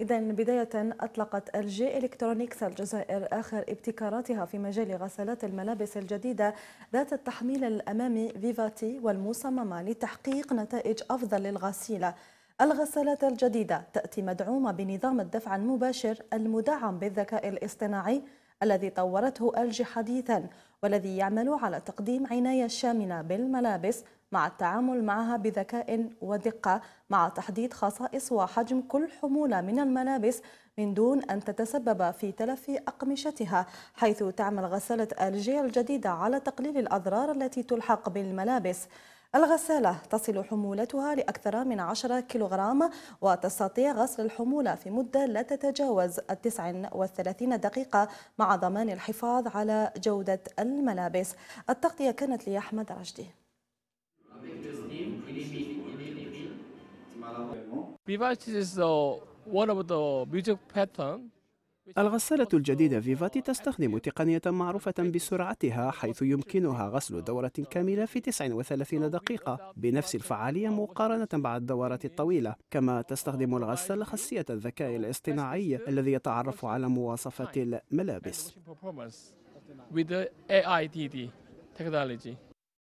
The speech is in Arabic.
إذا بداية أطلقت الجي إلكترونيكس الجزائر آخر ابتكاراتها في مجال غسالات الملابس الجديدة ذات التحميل الأمامي فيفاتي والمصممة لتحقيق نتائج أفضل للغسيلة الغسالات الجديدة تأتي مدعومة بنظام الدفع المباشر المدعم بالذكاء الاصطناعي الذي طورته الجي حديثا والذي يعمل على تقديم عناية شاملة بالملابس مع التعامل معها بذكاء ودقة مع تحديد خصائص وحجم كل حمولة من الملابس من دون أن تتسبب في تلف أقمشتها حيث تعمل غسالة الجيل الجديدة على تقليل الأضرار التي تلحق بالملابس الغسالة تصل حمولتها لأكثر من 10 كيلوغرام وتستطيع غسل الحمولة في مدة لا تتجاوز 39 دقيقة مع ضمان الحفاظ على جودة الملابس التغطية كانت لأحمد رشدي الغسالة الجديدة فيفاتي تستخدم تقنية معروفة بسرعتها حيث يمكنها غسل دورة كاملة في 39 دقيقة بنفس الفعالية مقارنة مع الدورات الطويلة كما تستخدم الغسالة خاصية الذكاء الاصطناعي الذي يتعرف على مواصفات الملابس